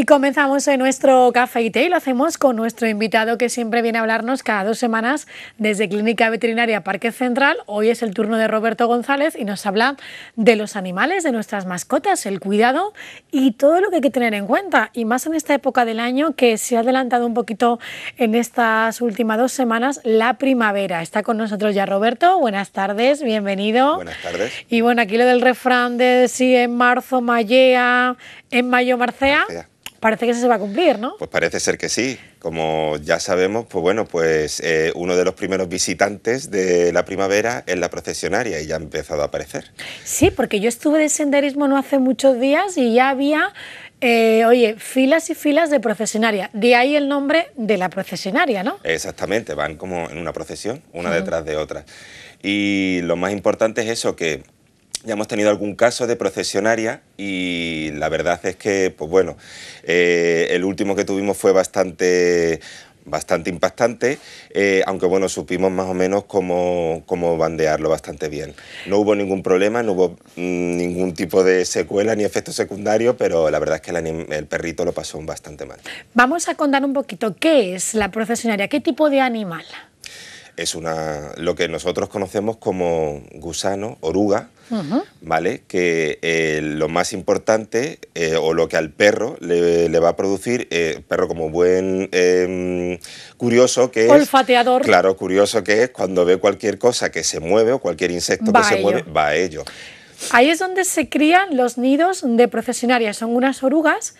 Y comenzamos en nuestro café y té y lo hacemos con nuestro invitado que siempre viene a hablarnos cada dos semanas desde Clínica Veterinaria Parque Central. Hoy es el turno de Roberto González y nos habla de los animales, de nuestras mascotas, el cuidado y todo lo que hay que tener en cuenta. Y más en esta época del año que se ha adelantado un poquito en estas últimas dos semanas la primavera. Está con nosotros ya Roberto. Buenas tardes, bienvenido. Buenas tardes. Y bueno, aquí lo del refrán de si en marzo mallea, en mayo marcea. Parece que eso se va a cumplir, ¿no? Pues parece ser que sí. Como ya sabemos, pues bueno, pues eh, uno de los primeros visitantes de la primavera es la procesionaria y ya ha empezado a aparecer. Sí, porque yo estuve de senderismo no hace muchos días y ya había eh, oye, filas y filas de procesionaria. De ahí el nombre de la procesionaria, ¿no? Exactamente, van como en una procesión, una detrás de otra. Y lo más importante es eso, que ya hemos tenido algún caso de procesionaria y la verdad es que, pues bueno, eh, el último que tuvimos fue bastante bastante impactante, eh, aunque bueno, supimos más o menos cómo, bandearlo bastante bien. No hubo ningún problema, no hubo mm, ningún tipo de secuela ni efecto secundario, pero la verdad es que el, el perrito lo pasó bastante mal. Vamos a contar un poquito qué es la procesionaria, qué tipo de animal es una, lo que nosotros conocemos como gusano, oruga, ¿vale? Que eh, lo más importante eh, o lo que al perro le, va a producir, eh, perro como buen em, curioso que Olfateador. Claro, curioso que es cuando ve cualquier cosa que se mueve o cualquier insecto que se mueve, va a ello. Ahí es donde se crían los nidos de procesionarias, son unas orugas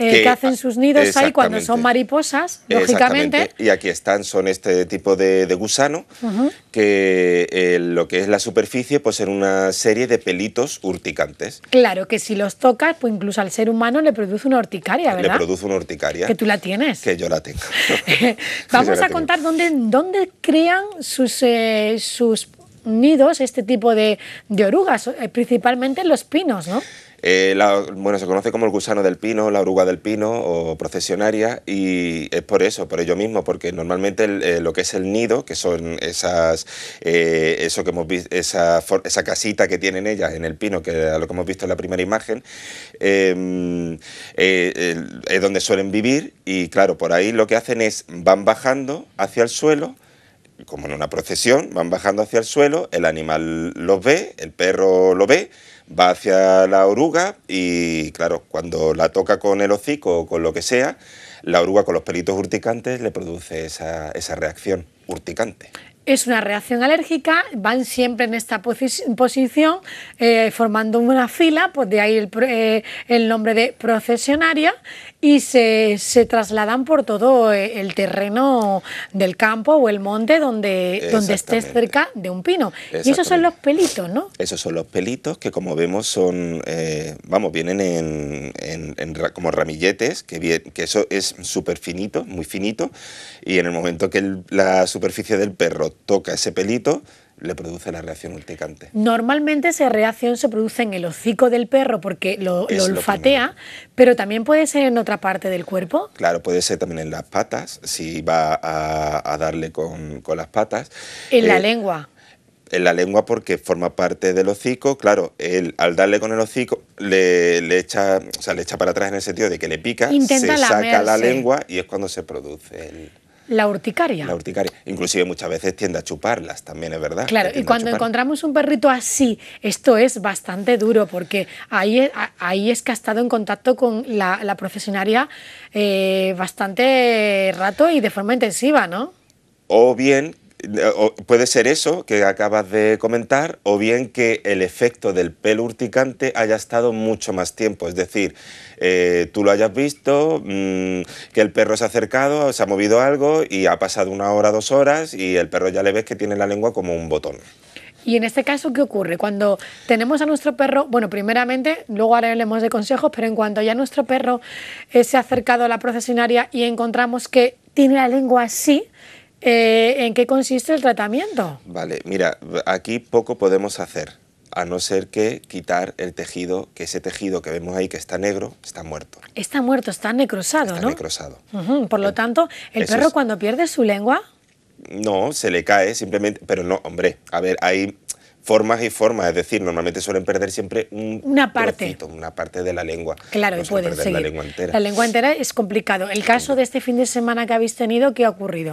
eh, que, hacen sus nidos ahí cuando son mariposas, lógicamente. Y aquí están, son este tipo de, gusano, que eh, lo que es la superficie, pues en una serie de pelitos urticantes. Claro, que si los tocas, pues incluso al ser humano le produce una urticaria, ¿verdad? Le produce una urticaria. Que tú la tienes. Que yo la tengo. Vamos a contar dónde, dónde crean sus, eh, sus nidos este tipo de, de orugas, principalmente en los pinos, ¿no? Eh, bueno, se conoce como el gusano del pino, la oruga del pino o procesionaria y es por eso, por ello mismo, porque normalmente eh, lo que es el nido, que son esas, eh, eso que hemos visto, esa, esa, casita que tienen ellas en el pino, que es lo que hemos visto en la primera imagen, em, eh, es donde suelen vivir y claro, por ahí lo que hacen es van bajando hacia el suelo, como en una procesión, van bajando hacia el suelo, el animal los ve, el perro lo ve, va hacia la oruga y claro, cuando la toca con el hocico o con lo que sea, la oruga con los pelitos urticantes le produce esa, reacción urticante. Es una reacción alérgica, van siempre en esta posición, eh, formando una fila, pues de ahí el eh, nombre de procesionaria, y se, se trasladan por todo eh, el terreno del campo o el monte donde, donde estés cerca de un pino. Y esos son los pelitos, ¿no? Esos son los pelitos que como vemos son, eh, vamos, vienen en, como ramilletes, que, que eso es súper finito, muy finito, y en el momento que la superficie del perro toca ese pelito, le produce la reacción urticante. Normalmente esa reacción se produce en el hocico del perro porque lo, olfatea, pero también puede ser en otra parte del cuerpo. Claro, puede ser también en las patas, si va a, darle con, las patas. En la eh, lengua en la lengua porque forma parte del hocico, claro, al darle con el hocico le, echa, o le echa para atrás en el sentido de que le pica, se saca la lengua y es cuando se produce el... La urticaria. La urticaria. Inclusive muchas veces tiende a chuparlas, también es verdad. Claro, y cuando encontramos un perrito así, esto es bastante duro porque ahí, ahí es que ha estado en contacto con la, la profesionaria eh, bastante rato y de forma intensiva, ¿no? O bien puede ser eso que acabas de comentar o bien que el efecto del pelo urticante haya estado mucho más tiempo. Es decir, eh, tú lo hayas visto, mm, que el perro se ha acercado, se ha movido algo y ha pasado una hora, dos horas y el perro ya le ves que tiene la lengua como un botón. Y en este caso, ¿qué ocurre? Cuando tenemos a nuestro perro, bueno, primeramente, luego haremos de consejos, pero en cuanto ya nuestro perro eh, se ha acercado a la procesionaria y encontramos que tiene la lengua así, eh, ¿En qué consiste el tratamiento? Vale, mira, aquí poco podemos hacer, a no ser que quitar el tejido, que ese tejido que vemos ahí que está negro, está muerto. Está muerto, está necrosado, ¿no? está necrosado. Por lo eh, tanto, ¿el perro cuando pierde su lengua? No, se le cae simplemente, pero no, hombre, a ver, hay formas y formas, es decir, normalmente suelen perder siempre un una parte, una parte de la lengua. Claro, no y la lengua entera. La lengua entera es complicado. El caso de este fin de semana que habéis tenido, ¿qué ha ocurrido?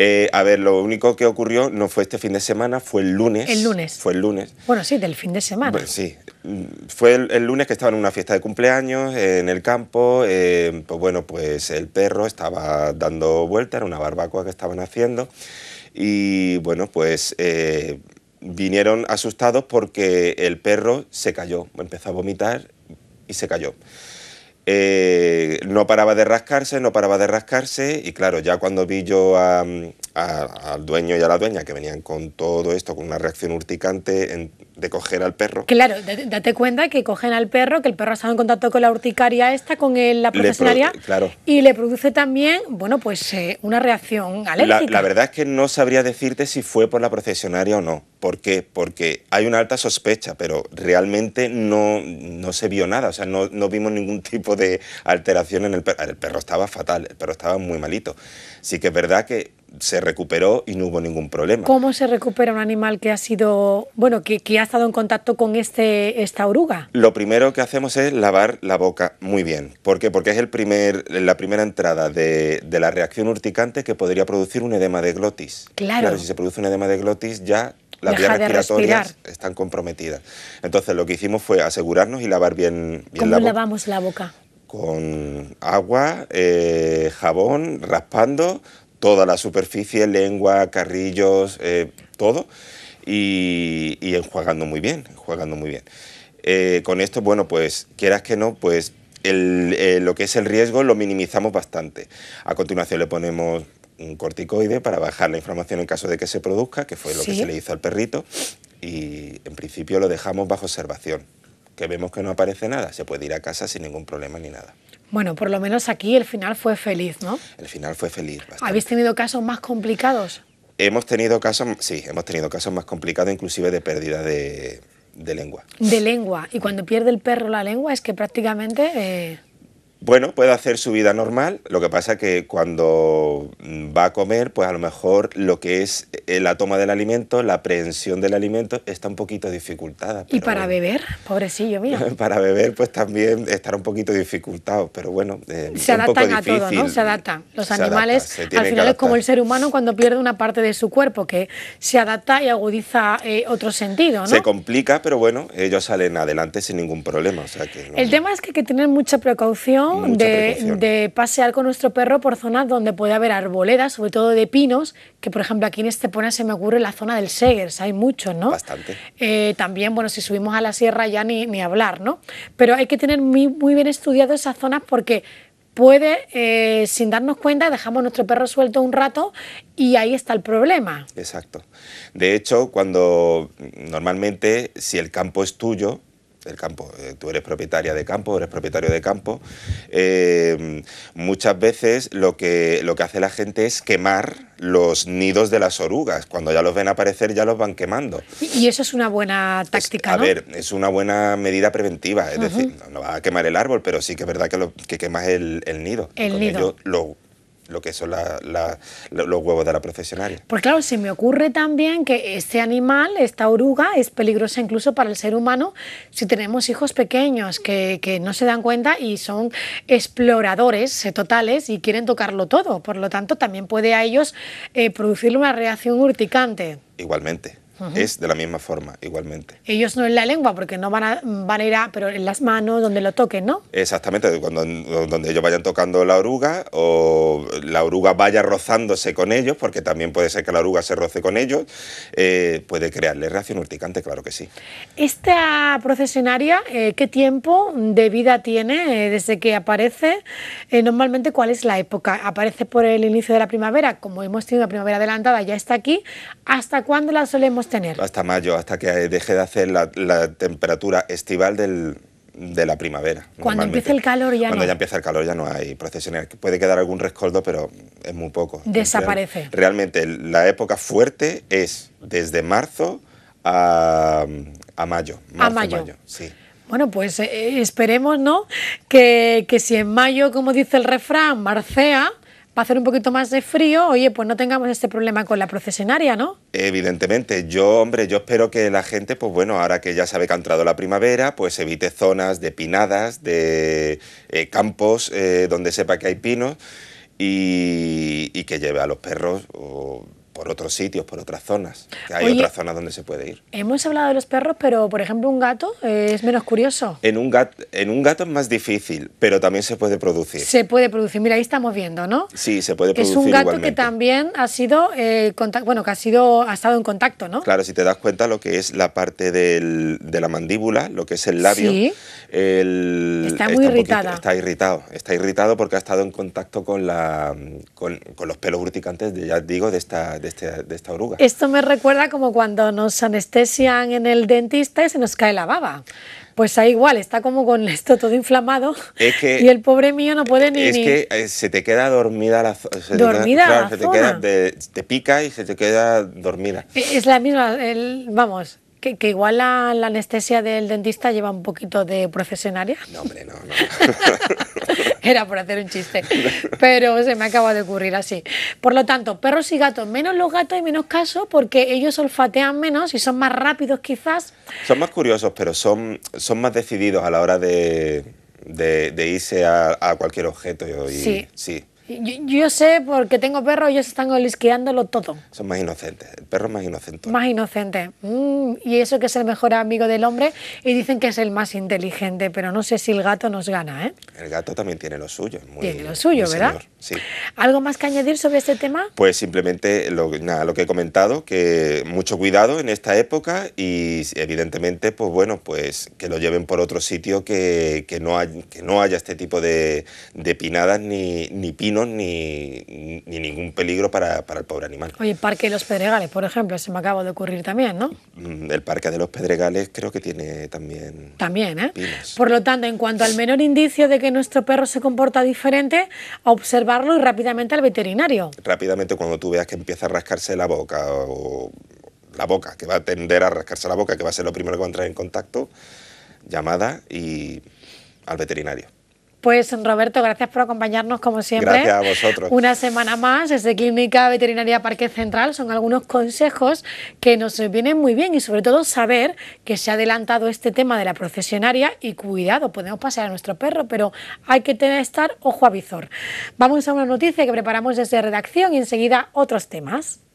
Eh, a ver, lo único que ocurrió no fue este fin de semana, fue el lunes. El lunes. Fue el lunes. Bueno, sí, del fin de semana. sí. Mm, fue el, lunes que estaban en una fiesta de cumpleaños eh, en el campo. Eh, pues bueno, pues el perro estaba dando vuelta, era una barbacoa que estaban haciendo. Y bueno, pues vinieron asustados porque el perro se cayó, empezó a vomitar y se cayó. Eh, no paraba de rascarse, no paraba de rascarse y claro, ya cuando vi yo al dueño y a la dueña que venían con todo esto, con una reacción urticante, en, de coger al perro. Claro, date cuenta que cogen al perro, que el perro ha estado en contacto con la urticaria esta, con el, la procesionaria... Eh, claro. y le produce también, bueno, pues eh, una reacción alérgica. La, verdad es que no sabría decirte si fue por la procesionaria o no. ¿Por qué? Porque hay una alta sospecha, pero realmente no, no se vio nada, o sea, no, no vimos ningún tipo de alteración en el perro. El perro estaba fatal, el perro estaba muy malito. Sí que es verdad que se recuperó y no hubo ningún problema. ¿Cómo se recupera un animal que ha sido, bueno, que, ha estado en contacto con este, esta oruga? Lo primero que hacemos es lavar la boca muy bien. ¿Por qué? Porque es el primer, la primera entrada de, la reacción urticante que podría producir un edema de glotis. Claro. si se produce un edema de glotis ya las vías respiratorias están comprometidas. Entonces lo que hicimos fue asegurarnos y lavar bien, ¿Cómo la boca. lavamos la boca? Con agua, eh, jabón, raspando, toda la superficie, lengua, carrillos, eh, todo, y, enjuagando muy bien, enjuagando muy bien. Eh, con esto, bueno, pues quieras que no, pues eh, lo que es el riesgo lo minimizamos bastante. A continuación le ponemos un corticoide para bajar la inflamación en caso de que se produzca, que fue lo que se le hizo al perrito, y en principio lo dejamos bajo observación. Que vemos que no aparece nada, se puede ir a casa sin ningún problema ni nada. Bueno, por lo menos aquí el final fue feliz, ¿no? El final fue feliz. ¿Habéis tenido casos más complicados? Hemos tenido casos, sí, hemos tenido casos más complicados, inclusive de pérdida de, lengua. De lengua. Y cuando pierde el perro la lengua es que prácticamente... Eh, bueno, puede hacer su vida normal, lo que pasa que cuando va a comer, pues a lo mejor lo que es eh, la toma del alimento, la aprehensión del alimento está un poquito dificultada. ¿Y para beber? Pobrecillo mío. Para beber, pues también estará un poquito dificultado, pero bueno, eh, se adaptan a todo, ¿no? Se adaptan. Los animales al final es como el ser humano cuando pierde una parte de su cuerpo, que se adapta y agudiza otros eh, otro sentido, ¿no? Se complica, pero bueno, ellos salen adelante sin ningún problema. que el tema es que hay que tener mucha precaución de, pasear con nuestro perro por zonas donde puede haber arboledas, sobre todo de pinos, que por ejemplo aquí en Estepona se me ocurre la zona del Segers, hay muchos, ¿no? Bastante. Eh, también, bueno, si subimos a la sierra ya ni, hablar, ¿no? Pero hay que tener muy, bien estudiado esas zonas porque puede, eh, sin darnos cuenta, dejamos nuestro perro suelto un rato y ahí está el problema. Exacto. De hecho, cuando normalmente, si el campo es tuyo, el campo. Eh, tú eres propietaria de campo, eres propietario de campo. Eh, muchas veces lo que, lo que hace la gente es quemar los nidos de las orugas. Cuando ya los ven aparecer, ya los van quemando. Y eso es una buena táctica. a ver, es una buena medida preventiva. Es decir, no, va a quemar el árbol, pero sí que es verdad que, lo, que quemas el, el nido. El nido lo que son los huevos de la profesional. Pues claro, se me ocurre también que este animal, esta oruga, es peligrosa incluso para el ser humano si tenemos hijos pequeños que, no se dan cuenta y son exploradores eh, totales y quieren tocarlo todo. Por lo tanto, también puede a ellos eh, producirle una reacción urticante. Igualmente, es de la misma forma, igualmente. Ellos no en la lengua, porque no van a, van a ir a, pero en las manos, donde lo toquen, ¿no? Exactamente, cuando, donde ellos vayan tocando la oruga o la oruga vaya rozándose con ellos, porque también puede ser que la oruga se roce con ellos, eh, puede crearle reacción urticante, claro que sí. Esta procesionaria, eh, ¿qué tiempo de vida tiene eh, desde que aparece? normalmente, ¿cuál es la época? ¿Aparece por el inicio de la primavera? Como hemos tenido la primavera adelantada, ya está aquí. ¿Hasta cuándo la solemos hasta mayo, hasta que deje de hacer la, temperatura estival de la primavera. Cuando empieza el calor ya Cuando ya empieza el calor ya no hay procesiones. Puede quedar algún rescoldo, pero es muy poco. Desaparece. Realmente la época fuerte es desde marzo a, mayo. a mayo. sí. Bueno, pues eh, esperemos, ¿no? que, si en mayo, como dice el refrán, marcea, va a hacer un poquito más de frío, oye, pues no tengamos este problema con la procesionaria, ¿no? Evidentemente, yo, hombre, yo espero que la gente, pues bueno, ahora que ya sabe que ha entrado la primavera, pues evite zonas de pinadas, de eh, campos eh, donde sepa que hay pinos y, que lleve a los perros o por otros sitios, por otras zonas. Hay otras zonas donde se puede ir. Hemos hablado de los perros, pero por ejemplo un gato es menos curioso. En un, gato, en un gato es más difícil, pero también se puede producir. Se puede producir, mira, ahí estamos viendo, ¿no? Sí, se puede producir. Es un gato que también ha sido, eh, bueno, que ha, sido, ha estado en contacto, ¿no? Claro, si te das cuenta lo que es la parte de la mandíbula, lo que es el labio, sí. está muy irritada. está irritado, está irritado porque ha estado en contacto con, la, con, los pelos urticantes, ya digo, de esta... Este, esta oruga. Esto me recuerda como cuando nos anestesian en el dentista y se nos cae la baba. Pues ahí igual, está como con esto todo inflamado. y el pobre mío no puede ni. Es que eh, se te queda dormida la. Se dormida. Te queda, claro, te, pica y se te queda dormida. Es la misma, el, vamos, que, igual la, anestesia del dentista lleva un poquito de procesionaria. No, hombre, no, no. Era por hacer un chiste, pero se me acaba de ocurrir así. Por lo tanto, perros y gatos, menos los gatos y menos casos porque ellos olfatean menos y son más rápidos quizás. Son más curiosos, pero son, son más decididos a la hora de, irse a, cualquier objeto. sí. sí. Yo, sé, porque tengo perros, ellos están olisqueándolo todo. Son más inocentes, el perro es más inocente. Más inocente. Mm, y eso que es el mejor amigo del hombre y dicen que es el más inteligente, pero no sé si el gato nos gana. ¿eh? El gato también tiene lo suyo. tiene lo suyo, ¿verdad? sí. ¿Algo más que añadir sobre este tema? Pues simplemente lo, nada, lo que he comentado, que mucho cuidado en esta época y evidentemente, pues bueno, pues que lo lleven por otro sitio que, no, que no haya este tipo de, de pinadas ni, ni ni, ningún peligro para, el pobre animal. Oye, el Parque de los Pedregales, por ejemplo, se me acaba de ocurrir también, ¿no? Mm, el Parque de los Pedregales creo que tiene también... También, ¿eh? Por lo tanto, en cuanto al menor indicio de que nuestro perro se comporta diferente, observarlo y rápidamente al veterinario. Rápidamente cuando tú veas que empieza a rascarse la boca o la boca, que va a tender a rascarse la boca, que va a ser lo primero que va a entrar en contacto, llamada y al veterinario. Pues Roberto, gracias por acompañarnos como siempre. Gracias a vosotros. Una semana más desde Clínica Veterinaria Parque Central son algunos consejos que nos vienen muy bien y sobre todo saber que se ha adelantado este tema de la procesionaria y cuidado, podemos pasar a nuestro perro, pero hay que tener, estar ojo a visor. Vamos a una noticia que preparamos desde redacción y enseguida otros temas.